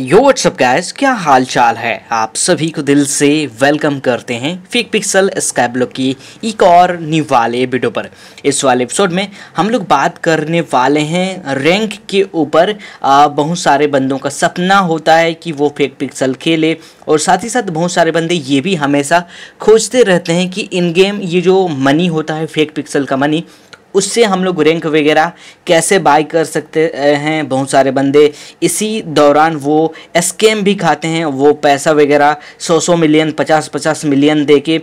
यो WhatsApp guys क्या हाल चाल है आप सभी को दिल से वेलकम करते हैं फिक पिक्सल स्कैबलो की एक और न्यू वाले वीडियो पर इस वाले एपिसोड में हम लोग बात करने वाले हैं रैंक के ऊपर बहुत सारे बंदों का सपना होता है कि वो फेक पिक्सल खेले और साथ ही साथ बहुत सारे बंदे ये भी हमेशा खोजते रहते हैं कि इन गेम ये जो मनी होता है फेक पिक्सल का मनी उससे हम लोग रैंक वगैरह कैसे बाय कर सकते हैं बहुत सारे बंदे इसी दौरान वो स्कैम भी खाते हैं वो पैसा वगैरह सौ सौ मिलियन पचास पचास मिलियन दे के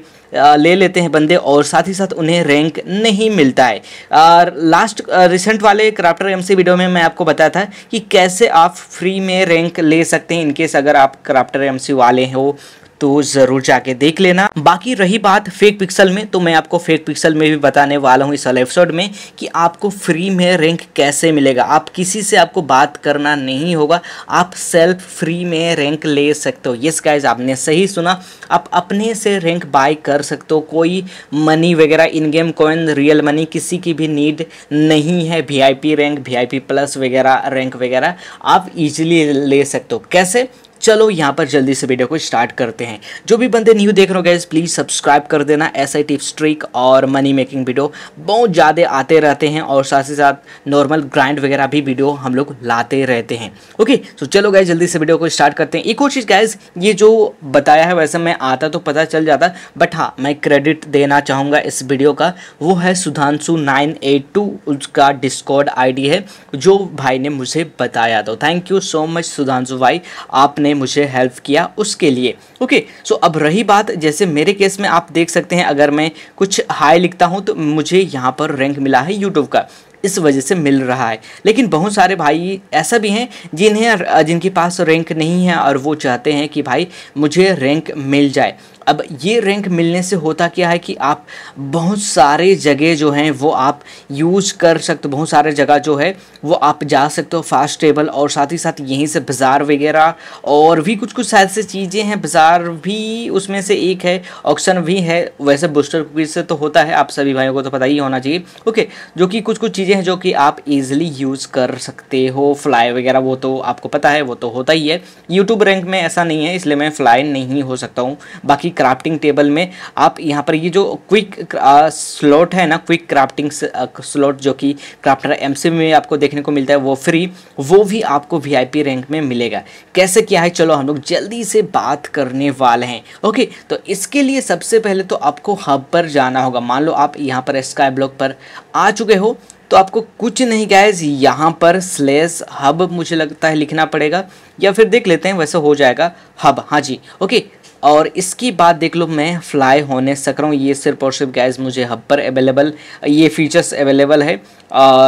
ले लेते हैं बंदे और साथ ही साथ उन्हें रैंक नहीं मिलता है और लास्ट रिसेंट वाले क्राफ्टर एम सी वीडियो में मैं आपको बताया था कि कैसे आप फ्री में रैंक ले सकते हैं इनकेस अगर आप क्राफ्टर एम सी वाले हो तो ज़रूर जाके देख लेना बाकी रही बात फेक पिक्सल में तो मैं आपको फेक पिक्सल में भी बताने वाला हूँ इस वाले एपिसोड में कि आपको फ्री में रैंक कैसे मिलेगा आप किसी से आपको बात करना नहीं होगा आप सेल्फ फ्री में रैंक ले सकते हो यस गाइज आपने सही सुना आप अपने से रैंक बाय कर सकते हो कोई मनी वगैरह in game coin real money किसी की भी नीड नहीं है V I P rank V I P plus वगैरह रैंक वगैरह आप इजीली ले सकते हो कैसे चलो यहाँ पर जल्दी से वीडियो को स्टार्ट करते हैं जो भी बंदे न्यू देख रहे हो गैस प्लीज़ सब्सक्राइब कर देना ऐसे टिप्स ट्रिक और मनी मेकिंग वीडियो बहुत ज़्यादा आते रहते हैं और साथ ही साथ नॉर्मल ग्राइंड वगैरह भी वीडियो हम लोग लाते रहते हैं ओके तो चलो गैस जल्दी से वीडियो को स्टार्ट करते हैं एक और चीज़ गैस ये जो बताया है वैसे मैं आता तो पता चल जाता बट हाँ मैं क्रेडिट देना चाहूँगा इस वीडियो का वो है सुधांशु नाइन एट टू उसका डिस्कॉर्ड आईडी है जो भाई ने मुझे बताया तो thank you so much Sudhanshu भाई आपने ने मुझे हेल्प किया उसके लिए ओके सो अब रही बात जैसे मेरे केस में आप देख सकते हैं अगर मैं कुछ हाई लिखता हूँ तो मुझे यहाँ पर रैंक मिला है यूट्यूब का इस वजह से मिल रहा है लेकिन बहुत सारे भाई ऐसा भी हैं जिन्हें जिनके पास रैंक नहीं है और वो चाहते हैं कि भाई मुझे रैंक मिल जाए अब ये रैंक मिलने से होता क्या है कि आप बहुत सारे जगह जो हैं वो आप यूज कर सकते बहुत सारे जगह जो है वो आप जा सकते हो फास्ट टेबल और साथ ही साथ यहीं से बाज़ार वगैरह और भी कुछ कुछ शायद से चीज़ें हैं बाज़ार भी उसमें से एक है ऑक्शन भी है वैसे बूस्टर क्विज से तो होता है आप सभी भाइयों को तो पता ही होना चाहिए ओके जो कि कुछ कुछ चीज़ें हैं जो कि आप ईजिली यूज़ कर सकते हो फ्लाई वगैरह वो तो आपको पता है वो तो होता ही है यूट्यूब रैंक में ऐसा नहीं है इसलिए मैं फ्लाई नहीं हो सकता हूँ बाकी क्राफ्टिंग टेबल में आप यहाँ पर ये जो क्विक स्लॉट है ना क्विक क्राफ्टिंग स्लॉट जो कि क्राफ्टर एम में आपको देखने को मिलता है वो फ्री वो भी आपको वी रैंक में मिलेगा कैसे क्या है चलो हम लोग जल्दी से बात करने वाले हैं ओके तो इसके लिए सबसे पहले तो आपको हब पर जाना होगा मान लो आप यहाँ पर स्काई ब्लॉक पर आ चुके हो तो आपको कुछ नहीं गैज यहाँ पर स्लेस हब मुझे लगता है लिखना पड़ेगा या फिर देख लेते हैं वैसे हो जाएगा हब हाँ जी ओके और इसकी बात देख लो मैं फ्लाई होने सक रहा हूँ ये सिर्फ और सिर्फ गैस मुझे हब पर अवेलेबल ये फीचर्स अवेलेबल है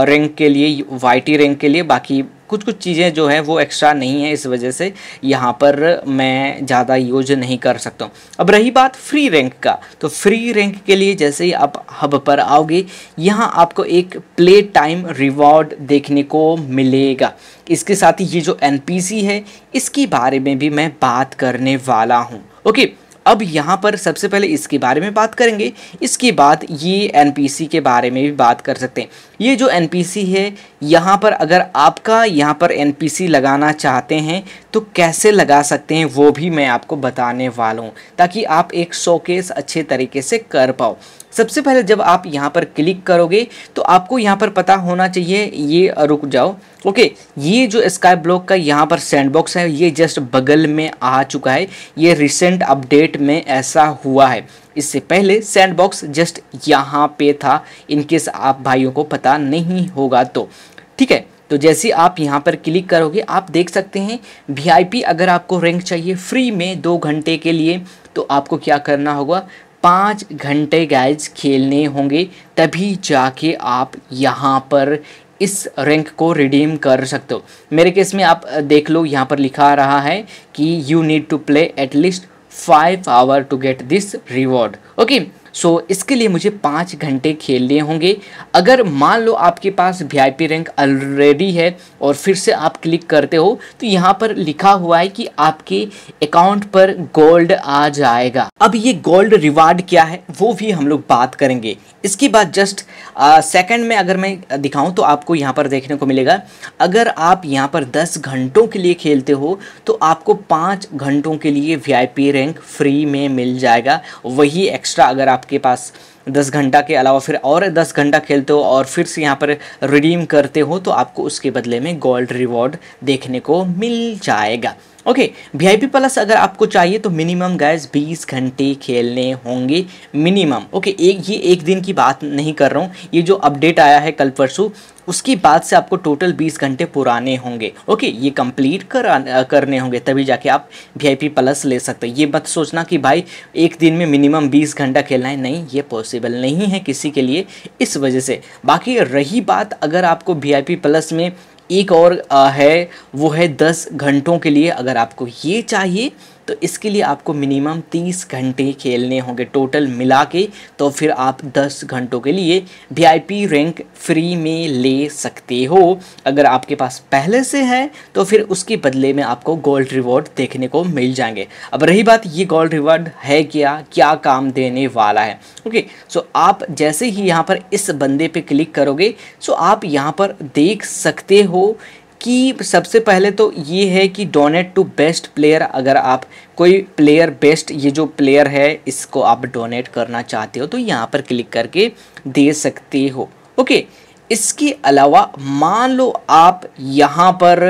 रैंक के लिए वाइटी रैंक के लिए बाकी कुछ कुछ चीज़ें जो हैं वो एक्स्ट्रा नहीं है इस वजह से यहाँ पर मैं ज़्यादा यूज नहीं कर सकता हूँ अब रही बात फ्री रैंक का तो फ्री रैंक के लिए जैसे ही आप हब पर आओगे यहाँ आपको एक प्ले टाइम रिवॉर्ड देखने को मिलेगा इसके साथ ही ये जो एन है इसके बारे में भी मैं बात करने वाला हूँ ओके okay, अब यहाँ पर सबसे पहले इसके बारे में बात करेंगे इसके बाद ये एन के बारे में भी बात कर सकते हैं ये जो एन है यहाँ पर अगर आपका यहाँ पर एन लगाना चाहते हैं तो कैसे लगा सकते हैं वो भी मैं आपको बताने वाला हूँ ताकि आप एक शोकेस अच्छे तरीके से कर पाओ सबसे पहले जब आप यहाँ पर क्लिक करोगे तो आपको यहाँ पर पता होना चाहिए ये रुक जाओ ओके ये जो स्काई ब्लॉक का यहाँ पर सैंडबॉक्स है ये जस्ट बगल में आ चुका है ये रिसेंट अपडेट में ऐसा हुआ है इससे पहले सैंडबॉक्स जस्ट यहाँ पे था इनकेस आप भाइयों को पता नहीं होगा तो ठीक है तो जैसे आप यहाँ पर क्लिक करोगे आप देख सकते हैं वी अगर आपको रैंक चाहिए फ्री में दो घंटे के लिए तो आपको क्या करना होगा पाँच घंटे गैज खेलने होंगे तभी जाके आप यहाँ पर इस रैंक को रिडीम कर सकते हो मेरे केस में आप देख लो यहाँ पर लिखा रहा है कि you need to play at least five hour to get this reward okay so इसके लिए मुझे पाँच घंटे खेलने होंगे अगर मान लो आपके पास वी रैंक ऑलरेडी है और फिर से आप क्लिक करते हो तो यहाँ पर लिखा हुआ है कि आपके अकाउंट पर गोल्ड आ जाएगा अब ये गोल्ड रिवार्ड क्या है वो भी हम लोग बात करेंगे इसके बाद जस्ट सेकंड में अगर मैं दिखाऊं तो आपको यहाँ पर देखने को मिलेगा अगर आप यहाँ पर 10 घंटों के लिए खेलते हो तो आपको 5 घंटों के लिए वीआईपी रैंक फ्री में मिल जाएगा वही एक्स्ट्रा अगर आप आपके पास दस घंटा के अलावा फिर और दस घंटा खेलते हो और फिर से यहाँ पर रिडीम करते हो तो आपको उसके बदले में गोल्ड रिवॉर्ड देखने को मिल जाएगा okay V I P plus अगर आपको चाहिए तो मिनिमम गैस बीस घंटे खेलने होंगे मिनिमम ओके एक ये एक दिन की बात नहीं कर रहा हूँ ये जो अपडेट आया है कल परसों उसके बाद से आपको टोटल 20 घंटे पुराने होंगे ओके ये कंप्लीट करा करने होंगे तभी जाके आप वी प्लस ले सकते ये मत सोचना कि भाई एक दिन में मिनिमम 20 घंटा खेलना है नहीं ये पॉसिबल नहीं है किसी के लिए इस वजह से बाकी रही बात अगर आपको वी प्लस में एक और है वो है दस घंटों के लिए अगर आपको ये चाहिए तो इसके लिए आपको मिनिमम तीस घंटे खेलने होंगे टोटल मिला के तो फिर आप दस घंटों के लिए वी रैंक फ्री में ले सकते हो अगर आपके पास पहले से है तो फिर उसके बदले में आपको गोल्ड रिवॉर्ड देखने को मिल जाएंगे अब रही बात ये गोल्ड रिवॉर्ड है क्या क्या काम देने वाला है ओके सो आप जैसे ही यहाँ पर इस बंदे पर क्लिक करोगे सो आप यहाँ पर देख सकते हो कि सबसे पहले तो ये है कि डोनेट टू बेस्ट प्लेयर अगर आप कोई प्लेयर बेस्ट ये जो प्लेयर है इसको आप डोनेट करना चाहते हो तो यहाँ पर क्लिक करके दे सकते हो ओके इसके अलावा मान लो आप यहाँ पर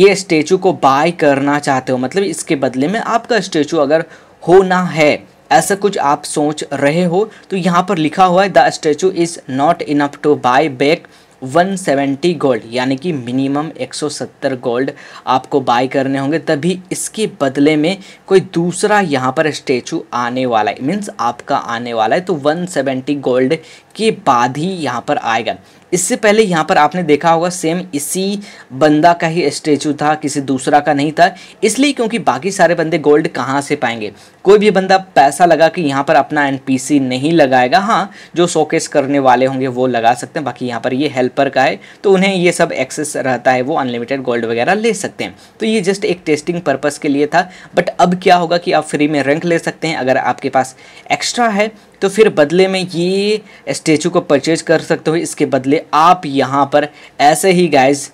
ये स्टेचू को बाय करना चाहते हो मतलब इसके बदले में आपका स्टेचू अगर होना है ऐसा कुछ आप सोच रहे हो तो यहाँ पर लिखा हुआ है the statue is not enough to buy back 170 gold यानी कि मिनिमम 170 गोल्ड आपको बाय करने होंगे तभी इसके बदले में कोई दूसरा यहाँ पर स्टेचू आने वाला है मीन्स आपका आने वाला है तो 170 गोल्ड के बाद ही यहाँ पर आएगा इससे पहले यहाँ पर आपने देखा होगा सेम इसी बंदा का ही स्टेचू था किसी दूसरा का नहीं था इसलिए क्योंकि बाकी सारे बंदे गोल्ड कहाँ से पाएंगे कोई भी बंदा पैसा लगा कि यहाँ पर अपना एनपीसी नहीं लगाएगा हाँ जो शोकेस करने वाले होंगे वो लगा सकते हैं बाकी यहाँ पर ये हेल्पर का है तो उन्हें ये सब एक्सेस रहता है वो अनलिमिटेड गोल्ड वगैरह ले सकते हैं तो ये जस्ट एक टेस्टिंग पर्पज़ के लिए था बट अब क्या होगा कि आप फ्री में रैंक ले सकते हैं अगर आपके पास एक्स्ट्रा है तो फिर बदले में ये स्टेचू को परचेज कर सकते हो इसके बदले आप यहाँ पर ऐसे ही गाइज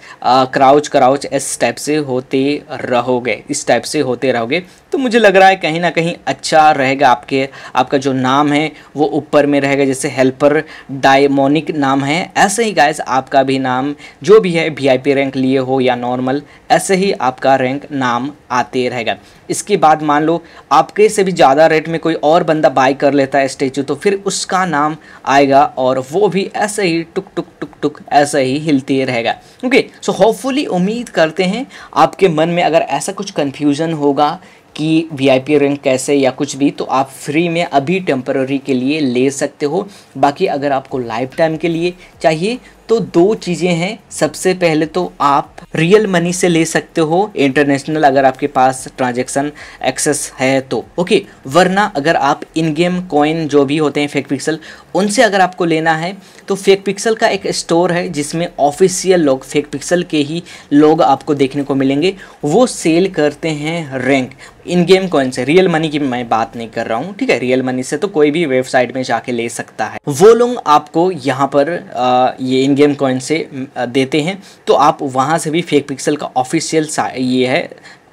क्राउच क्राउच इस टाइप से होते रहोगे इस टाइप से होते रहोगे तो मुझे लग रहा है कहीं ना कहीं अच्छा रहेगा आपके आपका जो नाम है वो ऊपर में रहेगा जैसे हेल्पर डायमोनिक नाम है ऐसे ही गाइस आपका भी नाम जो भी है वीआईपी रैंक लिए हो या नॉर्मल ऐसे ही आपका रैंक नाम आते रहेगा इसके बाद मान लो आपके से भी ज़्यादा रेट में कोई और बंदा बाई कर लेता है स्टेचू तो फिर उसका नाम आएगा और वो भी ऐसे ही टुक टुक टुक टुक ऐसे ही हिलते रहेगा ओके सो होपफुली उम्मीद करते हैं आपके मन में अगर ऐसा कुछ कन्फ्यूज़न होगा कि वीआईपी रैंक कैसे या कुछ भी तो आप फ्री में अभी टेम्पररी के लिए ले सकते हो बाकी अगर आपको लाइफ टाइम के लिए चाहिए तो दो चीज़ें हैं सबसे पहले तो आप रियल मनी से ले सकते हो इंटरनेशनल अगर आपके पास ट्रांजैक्शन एक्सेस है तो ओके वरना अगर आप इन गेम कॉइन जो भी होते हैं फेक पिक्सल उनसे अगर आपको लेना है तो फेक पिक्सल का एक स्टोर है जिसमें ऑफिशियल लोग फेक पिक्सल के ही लोग आपको देखने को मिलेंगे वो सेल करते हैं रैंक इन गेम कॉइन से रियल मनी की मैं बात नहीं कर रहा हूँ ठीक है रियल मनी से तो कोई भी वेबसाइट में जाके ले सकता है वो लोग आपको यहाँ पर आ, ये इन गेम कॉइन से देते हैं तो आप वहाँ से भी फेक पिक्सल का ऑफिशियल ये है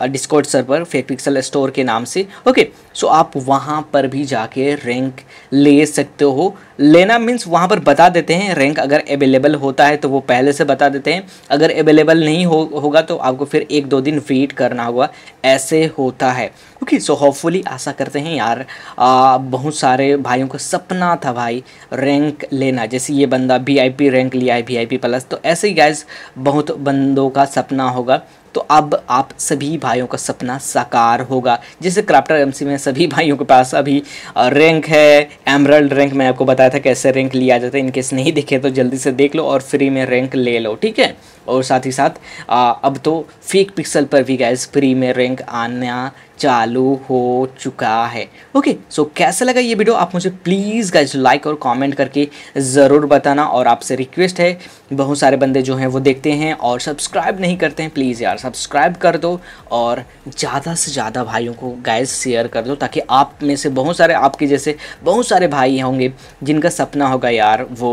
Discord server fake pixel store के नाम से ओके सो आप वहाँ पर भी जाके रैंक ले सकते हो लेना मीन्स वहाँ पर बता देते हैं रैंक अगर अवेलेबल होता है तो वो पहले से बता देते हैं अगर अवेलेबल नहीं हो होगा तो आपको फिर एक दो दिन वेट करना होगा ऐसे होता है ओके सो होपफुली आशा करते हैं यार आ, बहुत सारे भाइयों का सपना था भाई रैंक लेना जैसे ये बंदा वी रैंक लिया है वी प्लस तो ऐसे ही गैस बहुत बंदों का सपना होगा तो अब आप सभी भाइयों का सपना साकार होगा जैसे क्राफ्टर एमसी में सभी भाइयों के पास अभी रैंक है एमरल्ड रैंक मैं आपको बताया था कैसे रैंक लिया जाता है इनकेस नहीं दिखे तो जल्दी से देख लो और फ्री में रैंक ले लो ठीक है और साथ ही साथ आ, अब तो फेक पिक्सल पर भी गैस फ्री में रैंक आना चालू हो चुका है ओके सो कैसा लगा ये वीडियो आप मुझे प्लीज़ गैस लाइक और कमेंट करके ज़रूर बताना और आपसे रिक्वेस्ट है बहुत सारे बंदे जो हैं वो देखते हैं और सब्सक्राइब नहीं करते हैं प्लीज़ यार सब्सक्राइब कर दो और ज़्यादा से ज़्यादा भाइयों को गाइस शेयर कर दो ताकि आप में से बहुत सारे आपके जैसे बहुत सारे भाई होंगे जिनका सपना होगा यार वो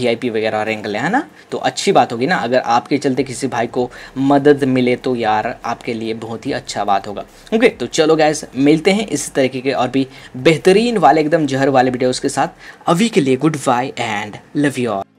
वी वगैरह रैंक ले है ना तो अच्छी बात होगी ना अगर आपके चलते किसी भाई को मदद मिले तो यार आपके लिए बहुत ही अच्छा बात होगा ओके तो चलो गैस मिलते हैं इसी तरीके के और भी बेहतरीन वाले एकदम जहर वाले वीडियोज़ के साथ अभी के लिए goodbye and love you all